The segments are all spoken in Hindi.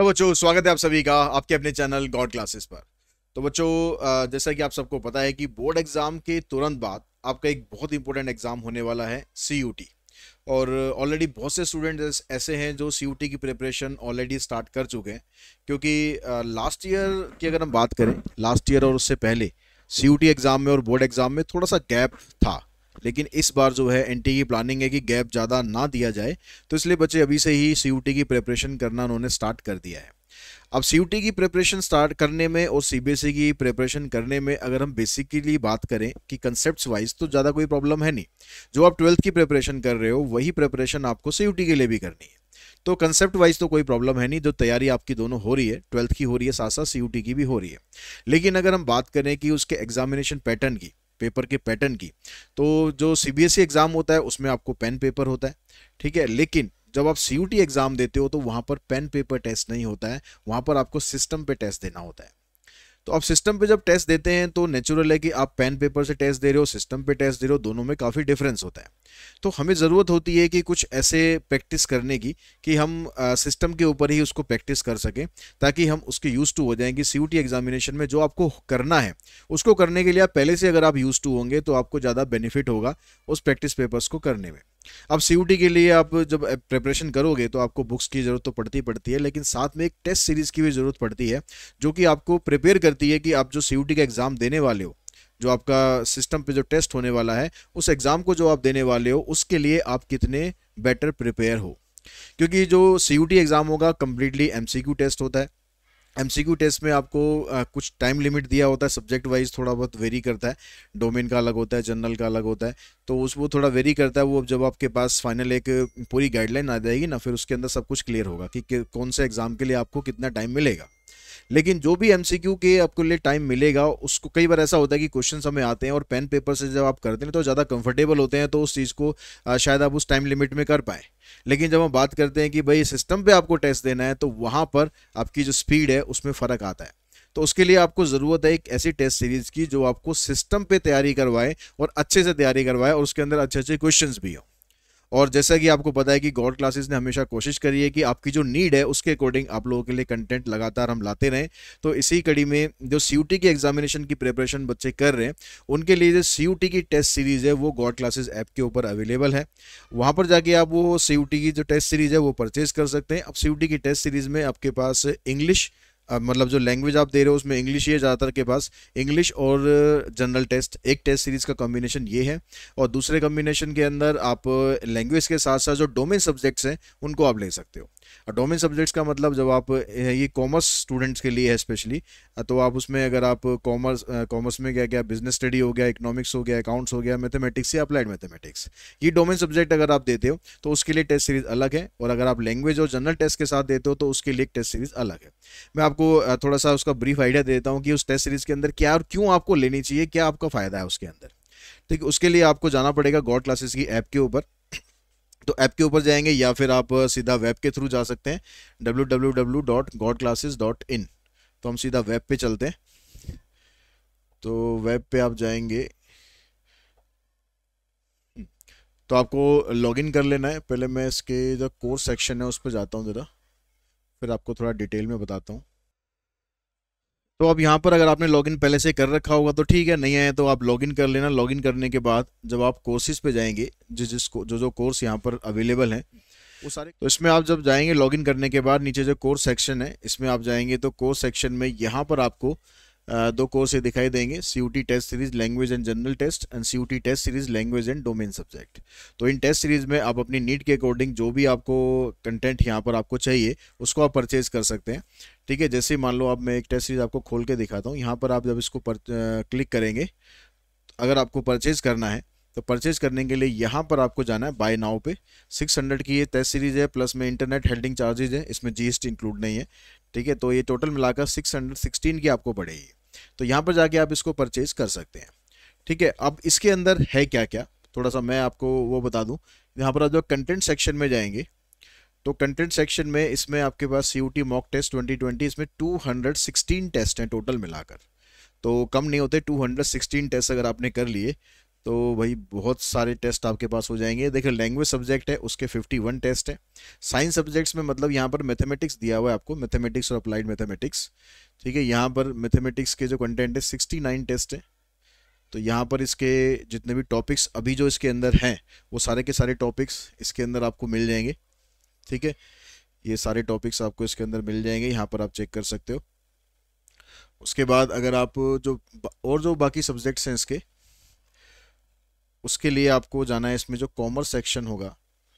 हेलो तो बच्चों स्वागत है आप सभी का आपके अपने चैनल गॉड क्लासेस पर तो बच्चों जैसा कि आप सबको पता है कि बोर्ड एग्ज़ाम के तुरंत बाद आपका एक बहुत इंपॉर्टेंट एग्ज़ाम होने वाला है सी और ऑलरेडी बहुत से स्टूडेंट ऐसे हैं जो सी की प्रिपरेशन ऑलरेडी स्टार्ट कर चुके हैं क्योंकि लास्ट ईयर की अगर हम बात करें लास्ट ईयर और उससे पहले सी एग्ज़ाम में और बोर्ड एग्ज़ाम में थोड़ा सा गैप था लेकिन इस बार जो है एनटी की प्लानिंग है कि गैप ज़्यादा ना दिया जाए तो इसलिए बच्चे अभी से ही सी की प्रिपरेशन करना उन्होंने स्टार्ट कर दिया है अब सी की प्रिपरेशन स्टार्ट करने में और सी e की प्रिपरेशन करने में अगर हम बेसिकली बात करें कि कंसेप्ट वाइज तो ज़्यादा कोई प्रॉब्लम है नहीं जो आप ट्वेल्थ की प्रिपरेशन कर रहे हो वही प्रिपरेशन आपको सी के लिए भी करनी है तो कंसेप्ट वाइज तो कोई प्रॉब्लम है नहीं जो तैयारी आपकी दोनों हो रही है ट्वेल्थ की हो रही है साथ साथ सी की भी हो रही है लेकिन अगर हम बात करें कि उसके एग्जामिनेशन पैटर्न की पेपर के पैटर्न की तो जो सीबीएसई एग्ज़ाम e होता है उसमें आपको पेन पेपर होता है ठीक है लेकिन जब आप सी एग्ज़ाम देते हो तो वहां पर पेन पेपर टेस्ट नहीं होता है वहां पर आपको सिस्टम पे टेस्ट देना होता है तो आप सिस्टम पे जब टेस्ट देते हैं तो नेचुरल है कि आप पेन पेपर से टेस्ट दे रहे हो सिस्टम पे टेस्ट दे रहे हो दोनों में काफ़ी डिफरेंस होता है तो हमें ज़रूरत होती है कि कुछ ऐसे प्रैक्टिस करने की कि हम सिस्टम के ऊपर ही उसको प्रैक्टिस कर सकें ताकि हम उसके यूज़ टू हो जाएंगे सी यू एग्जामिनेशन में जो आपको करना है उसको करने के लिए पहले से अगर आप यूज़ टू होंगे तो आपको ज़्यादा बेनिफिट होगा उस प्रैक्टिस पेपर्स को करने में अब सी के लिए आप जब प्रिपरेशन करोगे तो आपको बुक्स की ज़रूरत तो पड़ती पड़ती है लेकिन साथ में एक टेस्ट सीरीज़ की भी ज़रूरत पड़ती है जो कि आपको प्रिपेयर करती है कि आप जो सी का एग्ज़ाम देने वाले हो जो आपका सिस्टम पे जो टेस्ट होने वाला है उस एग्ज़ाम को जो आप देने वाले हो उसके लिए आप कितने बेटर प्रिपेयर हो क्योंकि जो सी एग्ज़ाम होगा कम्प्लीटली एम टेस्ट होता है क्यू टेस्ट में आपको आ, कुछ टाइम लिमिट दिया होता है सब्जेक्ट वाइज थोड़ा बहुत वेरी करता है डोमेन का अलग होता है जनरल का अलग होता है तो उस वो थोड़ा वेरी करता है वो जब आपके पास फाइनल एक पूरी गाइडलाइन आ जाएगी ना फिर उसके अंदर सब कुछ क्लियर होगा कि, कि कौन से एग्ज़ाम के लिए आपको कितना टाइम मिलेगा लेकिन जो भी एम के आपको लिए टाइम मिलेगा उसको कई बार ऐसा होता है कि क्वेश्चन हमें आते हैं और पेन पेपर से जब आप करते हैं तो ज़्यादा कंफर्टेबल होते हैं तो उस चीज़ को शायद आप उस टाइम लिमिट में कर पाएँ लेकिन जब हम बात करते हैं कि भाई सिस्टम पे आपको टेस्ट देना है तो वहाँ पर आपकी जो स्पीड है उसमें फ़र्क आता है तो उसके लिए आपको ज़रूरत है एक ऐसी टेस्ट सीरीज़ की जो आपको सिस्टम पे तैयारी करवाए और अच्छे से तैयारी करवाए और उसके अंदर अच्छे अच्छे क्वेश्चन भी हों और जैसा कि आपको पता है कि गॉड क्लासेस ने हमेशा कोशिश करी है कि आपकी जो नीड है उसके अकॉर्डिंग आप लोगों के लिए कंटेंट लगातार हम लाते रहें तो इसी कड़ी में जो सी की एग्जामिनेशन की प्रिपरेशन बच्चे कर रहे हैं उनके लिए जो सी की टेस्ट सीरीज़ है वो गॉड क्लासेस ऐप के ऊपर अवेलेबल है वहाँ पर जाके आप वो सी की जो टेस्ट सीरीज़ है वो परचेज़ कर सकते हैं अब सी की टेस्ट सीरीज़ में आपके पास इंग्लिश मतलब जो लैंग्वेज आप दे रहे हो उसमें इंग्लिश ही है ज़्यादातर के पास इंग्लिश और जनरल टेस्ट एक टेस्ट सीरीज़ का कॉम्बिनेशन ये है और दूसरे कॉम्बिनेशन के अंदर आप लैंग्वेज के साथ साथ जो डोमेन सब्जेक्ट्स हैं उनको आप ले सकते हो और डोमेन सब्जेक्ट्स का मतलब जब आप ये कॉमर्स स्टूडेंट्स के लिए है स्पेशली तो आप उसमें अगर आप कॉमर्स कॉमर्स में क्या क्या बिजनेस स्टडी हो गया इकोनॉमिक्स हो गया अकाउंट्स हो गया मैथमेटिक्स या अप्लाइड मैथमेटिक्स ये डोमेन सब्जेक्ट अगर आप देते हो तो उसके लिए टेस्ट सीरीज़ अलग है और अगर आप लैंग्वेज और जनरल टेस्ट के साथ देते हो तो उसके लिए टेस्ट सीरीज़ अलग है मैं आपको थोड़ा सा उसका ब्रीफ आइडिया देता हूँ कि उस टेस्ट सीरीज़ के अंदर क्या और क्यों आपको लेनी चाहिए क्या आपका फ़ायदा है उसके अंदर ठीक उसके लिए आपको जाना पड़ेगा गॉड क्लासेस की ऐप के ऊपर तो ऐप के ऊपर जाएंगे या फिर आप सीधा वेब के थ्रू जा सकते हैं डब्ल्यू तो हम सीधा वेब पे चलते हैं तो वेब पे आप जाएंगे तो आपको लॉगिन कर लेना है पहले मैं इसके जो कोर्स सेक्शन है उस पर जाता हूँ ज़रा फिर आपको थोड़ा डिटेल में बताता हूँ तो अब यहाँ पर अगर आपने लॉगिन पहले से कर रखा होगा तो ठीक है नहीं आए तो आप लॉगिन कर लेना लॉगिन करने के बाद जब आप कोर्सेज पे जाएंगे जिस जिस जो जो कोर्स यहाँ पर अवेलेबल हैं वो सारे तो इसमें आप जब जाएंगे लॉगिन करने के बाद नीचे जो कोर्स सेक्शन है इसमें आप जाएंगे तो कोर्स सेक्शन में यहाँ पर आपको दो कोर्स ये दिखाई देंगे C test series language and general test and C test series language and domain subject तो इन टेस्ट सीरीज में आप अपनी नीट के अकॉर्डिंग जो भी आपको कंटेंट यहाँ पर आपको चाहिए उसको आप परचेज कर सकते हैं ठीक है जैसे मान लो आप मैं एक टेस्ट सीरीज आपको खोल के दिखाता हूँ यहाँ पर आप जब इसको पर, आ, क्लिक करेंगे अगर आपको परचेज करना है तो परचेज करने के लिए यहाँ पर आपको जाना है बाय नाउ पे 600 की ये टेस्ट सीरीज़ है प्लस में इंटरनेट हेल्डिंग चार्जेज है इसमें जीएसटी इंक्लूड नहीं है ठीक है तो ये टोटल मिलाकर 616 की आपको पड़ेगी तो यहाँ पर जाके आप इसको परचेज कर सकते हैं ठीक है अब इसके अंदर है क्या क्या थोड़ा सा मैं आपको वो बता दूँ यहाँ पर आप जो कंटेंट सेक्शन में जाएंगे तो कंटेंट सेक्शन में इसमें आपके पास C U T mock test 2020 इसमें 216 टेस्ट हैं टोटल मिलाकर तो कम नहीं होते 216 टेस्ट अगर आपने कर लिए तो भाई बहुत सारे टेस्ट आपके पास हो जाएंगे देखिए लैंग्वेज सब्जेक्ट है उसके 51 टेस्ट है साइंस सब्जेक्ट्स में मतलब यहाँ पर मैथमेटिक्स दिया हुआ है आपको मैथमेटिक्स और अप्लाइड मैथमेटिक्स ठीक है यहाँ पर मैथमेटिक्स के जो कंटेंट है सिक्सटी टेस्ट है तो यहाँ पर इसके जितने भी टॉपिक्स अभी जो इसके अंदर हैं वो सारे के सारे टॉपिक्स इसके अंदर आपको मिल जाएंगे ठीक है ये सारे टॉपिक्स आपको इसके अंदर मिल जाएंगे यहाँ पर आप चेक कर सकते हो उसके बाद अगर आप जो और जो बाकी सब्जेक्ट्स हैं इसके उसके लिए आपको जाना है इसमें जो कॉमर्स सेक्शन होगा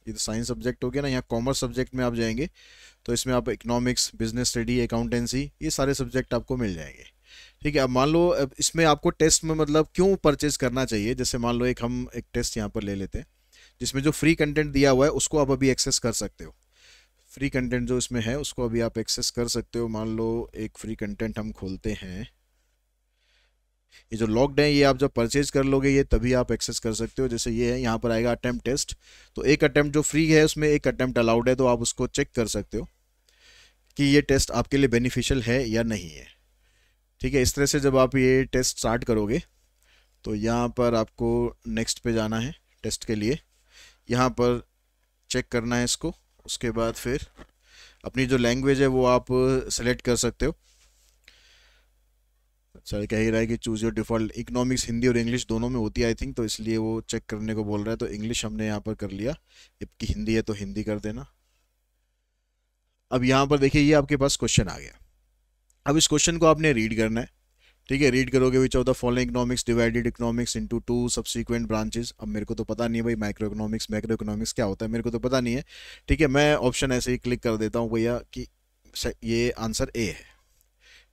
ये तो साइंस सब्जेक्ट हो गया ना यहाँ कॉमर्स सब्जेक्ट में आप जाएंगे तो इसमें आप इकोनॉमिक्स बिजनेस स्टडी अकाउंटेंसी ये सारे सब्जेक्ट आपको मिल जाएंगे ठीक है अब मान लो इसमें आपको टेस्ट में मतलब क्यों परचेज करना चाहिए जैसे मान लो एक हम एक टेस्ट यहाँ पर ले लेते हैं जिसमें जो फ्री कंटेंट दिया हुआ है उसको आप अभी एक्सेस कर सकते हो फ्री कंटेंट जो इसमें है उसको अभी आप एक्सेस कर सकते हो मान लो एक फ्री कंटेंट हम खोलते हैं ये जो लॉक्ड है ये आप जब परचेज कर लोगे ये तभी आप एक्सेस कर सकते हो जैसे ये है यहाँ पर आएगा अटैम्प्ट टेस्ट तो एक अटैम्प्ट जो फ्री है उसमें एक अटैम्प्ट अलाउड है तो आप उसको चेक कर सकते हो कि ये टेस्ट आपके लिए बेनिफिशियल है या नहीं है ठीक है इस तरह से जब आप ये टेस्ट स्टार्ट करोगे तो यहाँ पर आपको नेक्स्ट पे जाना है टेस्ट के लिए यहाँ पर चेक करना है इसको उसके बाद फिर अपनी जो लैंग्वेज है वो आप सेलेक्ट कर सकते हो सर कह ही रहा है कि choose your default economics Hindi और इंग्लिश दोनों में होती है आई थिंक तो इसलिए वो चेक करने को बोल रहा है तो इंग्लिश हमने यहाँ पर कर लिया जबकि हिंदी है तो हिंदी कर देना अब यहाँ पर देखिए ये आपके पास क्वेश्चन आ गया अब इस क्वेश्चन को आपने रीड करना है ठीक है रीड करोगे which of the following economics divided economics into two subsequent branches अब मेरे को तो पता नहीं है भाई माइक्रो इकोनॉमिक्स माइक्रो इकोनॉमिक्स क्या होता है मेरे को तो पता नहीं है ठीक है मैं ऑप्शन ऐसे ही क्लिक कर देता हूँ भैया कि ये आंसर ए है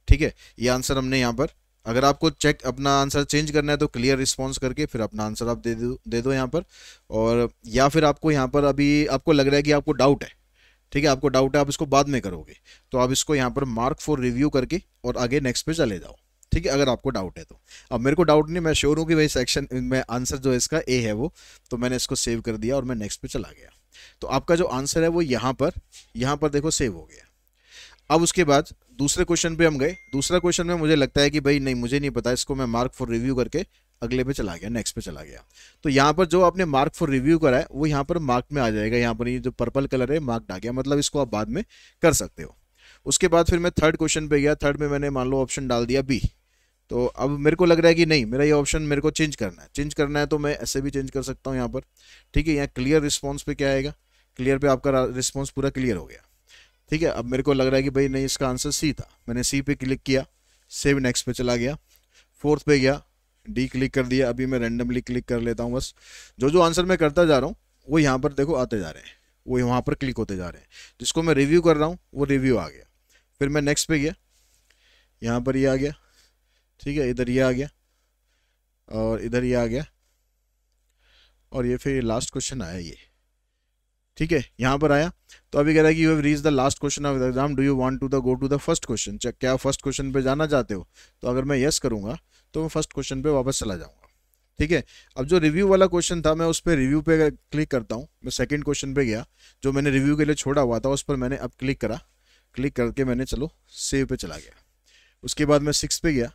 ठीक है ये आंसर हमने यहाँ पर अगर आपको चेक अपना आंसर चेंज करना है तो क्लियर रिस्पॉन्स करके फिर अपना आंसर आप दे दो दे दो यहाँ पर और या फिर आपको यहाँ पर अभी आपको लग रहा है कि आपको डाउट है ठीक है आपको डाउट है आप इसको बाद में करोगे तो आप इसको यहाँ पर मार्क फॉर रिव्यू करके और आगे नेक्स्ट पे चले जाओ ठीक है अगर आपको डाउट है तो अब मेरे को डाउट नहीं मैं श्योर हूँ कि भाई सेक्शन में आंसर जो इसका ए है वो तो मैंने इसको सेव कर दिया और मैं नेक्स्ट पे चला गया तो आपका जो आंसर है वो यहाँ पर यहाँ पर देखो सेव हो गया अब उसके बाद दूसरे क्वेश्चन पे हम गए दूसरा क्वेश्चन में मुझे लगता है कि भाई नहीं मुझे नहीं पता इसको मैं मार्क फॉर रिव्यू करके अगले पे चला गया नेक्स्ट पे चला गया तो यहाँ पर जो आपने मार्क फॉर रिव्यू करा है वो यहाँ पर मार्क में आ जाएगा यहाँ पर ये जो पर्पल कलर है मार्क आ गया मतलब इसको आप बाद में कर सकते हो उसके बाद फिर मैं थर्ड क्वेश्चन पे गया थर्ड में मैंने मान लो ऑप्शन डाल दिया बी तो अब मेरे को लग रहा है कि नहीं मेरा ये ऑप्शन मेरे को चेंज करना है चेंज करना है तो मैं ऐसे भी चेंज कर सकता हूँ यहाँ पर ठीक है यहाँ क्लियर रिस्पॉन्स पे क्या आएगा क्लियर पर आपका रिस्पॉन्स पूरा क्लियर हो गया ठीक है अब मेरे को लग रहा है कि भाई नहीं इसका आंसर सी था मैंने सी पे क्लिक किया सेव नेक्स्ट पे चला गया फोर्थ पे गया डी क्लिक कर दिया अभी मैं रेंडमली क्लिक कर लेता हूँ बस जो जो आंसर मैं करता जा रहा हूँ वो यहाँ पर देखो आते जा रहे हैं वो वहाँ पर क्लिक होते जा रहे हैं जिसको मैं रिव्यू कर रहा हूँ वो रिव्यू आ गया फिर मैं नेक्स्ट पे गया यहाँ पर ये आ गया ठीक है इधर ये आ गया और इधर ये आ गया और ये फिर लास्ट क्वेश्चन आया ये ठीक है यहाँ पर आया तो अभी कह रहा है कि you have reach the last question of the exam do you want to the go to the first question check क्या फर्स्ट क्वेश्चन पे जाना चाहते हो तो अगर मैं यस करूँगा तो मैं फर्स्ट क्वेश्चन पे वापस चला जाऊँगा ठीक है अब जो रिव्यू वाला क्वेश्चन था मैं उस पर रिव्यू पे क्लिक करता हूँ मैं सेकेंड क्वेश्चन पे गया जो मैंने रिव्यू के लिए छोड़ा हुआ था उस पर मैंने अब क्लिक करा क्लिक करके मैंने चलो सेव पे चला गया उसके बाद मैं सिक्स पे गया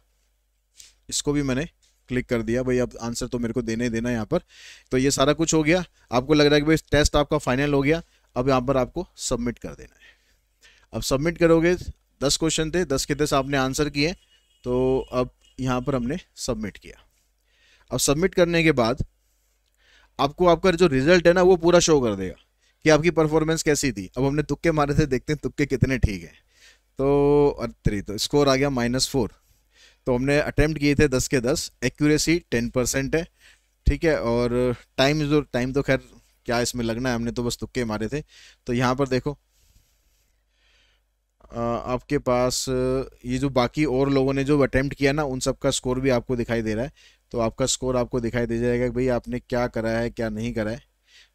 इसको भी मैंने क्लिक कर दिया भाई अब आंसर तो मेरे को देने ही देना यहाँ पर तो ये सारा कुछ हो गया आपको लग रहा है कि भाई टेस्ट आपका फाइनल हो गया अब यहाँ पर आपको सबमिट कर देना है अब सबमिट करोगे दस क्वेश्चन थे दस के दस आपने आंसर किए तो अब यहाँ पर हमने सबमिट किया अब सबमिट करने के बाद आपको आपका जो रिजल्ट है ना वो पूरा शो कर देगा कि आपकी परफॉर्मेंस कैसी थी अब हमने तुक्के मारे थे देखते हैं तुक्के कितने ठीक हैं तो अरे तो स्कोर आ गया माइनस फोर तो हमने अटैम्प्ट किए थे दस के दस एक्यूरेसी टेन परसेंट है ठीक है और टाइम जो टाइम तो खैर क्या इसमें लगना है हमने तो बस तुक्के मारे थे तो यहाँ पर देखो आपके पास ये जो बाकी और लोगों ने जो अटैम्प्ट किया ना उन सब का स्कोर भी आपको दिखाई दे रहा है तो आपका स्कोर आपको दिखाई दे जाएगा कि भाई आपने क्या करा है क्या नहीं करा है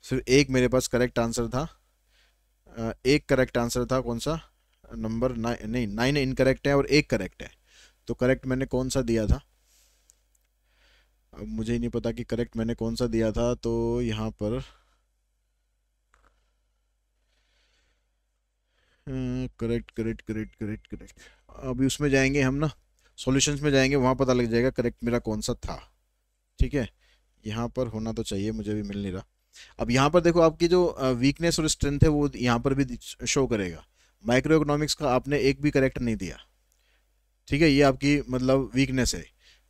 फिर एक मेरे पास करेक्ट आंसर था एक करेक्ट आंसर था कौन सा नंबर नाइन नहीं नाइन इनकरेक्ट है और एक करेक्ट है तो करेक्ट मैंने कौन सा दिया था अब मुझे ही नहीं पता कि करेक्ट मैंने कौन सा दिया था तो यहाँ पर correct correct correct correct correct अभी उसमें जाएंगे हम ना सॉल्यूशंस में जाएंगे वहाँ पता लग जाएगा करेक्ट मेरा कौन सा था ठीक है यहाँ पर होना तो चाहिए मुझे भी मिल नहीं रहा अब यहाँ पर देखो आपकी जो वीकनेस और स्ट्रेंथ है वो यहाँ पर भी शो करेगा माइक्रो इकोनॉमिक्स का आपने एक भी करेक्ट नहीं दिया ठीक है ये आपकी मतलब वीकनेस है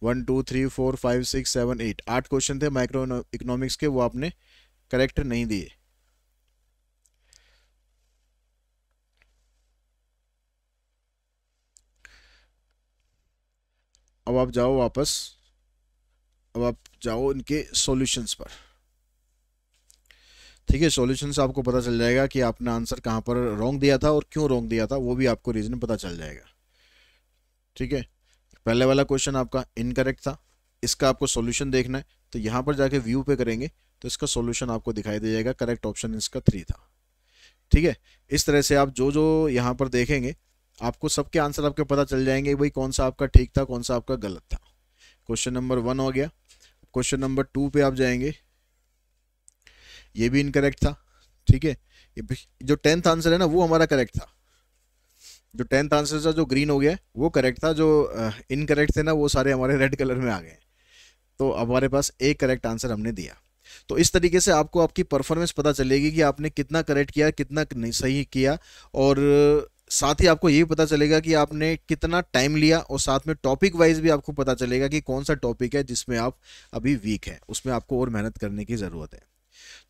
one two three four five six seven eight आठ क्वेश्चन थे माइक्रो इकोनॉमिक्स के वो आपने करेक्ट नहीं दिए अब आप जाओ वापस अब आप जाओ इनके सॉल्यूशंस पर ठीक है सोल्यूशन आपको पता चल जाएगा कि आपने आंसर कहां पर रॉन्ग दिया था और क्यों रॉन्ग दिया था वो भी आपको रीज़न पता चल जाएगा ठीक है पहले वाला क्वेश्चन आपका इनकरेक्ट था इसका आपको सोल्यूशन देखना है तो यहाँ पर जाके व्यू पे करेंगे तो इसका सोल्यूशन आपको दिखाई दे जाएगा करेक्ट ऑप्शन इसका थ्री था ठीक है इस तरह से आप जो जो यहाँ पर देखेंगे आपको सबके आंसर आपके पता चल जाएंगे भाई कौन सा आपका ठीक था कौन सा आपका गलत था क्वेश्चन नंबर वन हो गया क्वेश्चन नंबर टू पे आप जाएंगे ये भी इनकरेक्ट था ठीक है जो टेंथ आंसर है ना वो हमारा करेक्ट था जो टेंथ आंसर था जो ग्रीन हो गया वो करेक्ट था जो इनकरेक्ट थे ना वो सारे हमारे रेड कलर में आ गए तो अब हमारे पास एक करेक्ट आंसर हमने दिया तो इस तरीके से आपको आपकी परफॉर्मेंस पता चलेगी कि आपने कितना करेक्ट किया कितना सही किया और साथ ही आपको ये भी पता चलेगा कि आपने कितना टाइम लिया और साथ में टॉपिक वाइज भी आपको पता चलेगा कि कौन सा टॉपिक है जिसमें आप अभी वीक है उसमें आपको और मेहनत करने की ज़रूरत है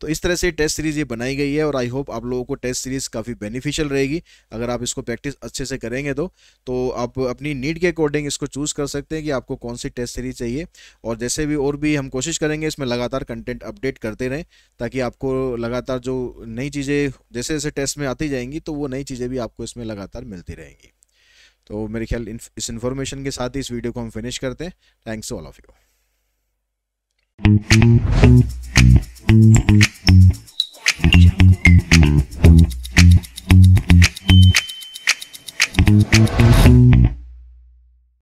तो इस तरह से टेस्ट सीरीज़ ये बनाई गई है और आई होप आप लोगों को टेस्ट सीरीज़ काफ़ी बेनिफिशियल रहेगी अगर आप इसको प्रैक्टिस अच्छे से करेंगे तो तो आप अपनी नीड के अकॉर्डिंग इसको चूज़ कर सकते हैं कि आपको कौन सी टेस्ट सीरीज़ चाहिए और जैसे भी और भी हम कोशिश करेंगे इसमें लगातार कंटेंट अपडेट करते रहें ताकि आपको लगातार जो नई चीज़ें जैसे जैसे टेस्ट में आती जाएंगी तो वो नई चीज़ें भी आपको इसमें लगातार मिलती रहेंगी तो मेरे ख्याल इस इन्फॉर्मेशन के साथ ही इस वीडियो को हम फिनिश करते हैं thanks all of you Thank you.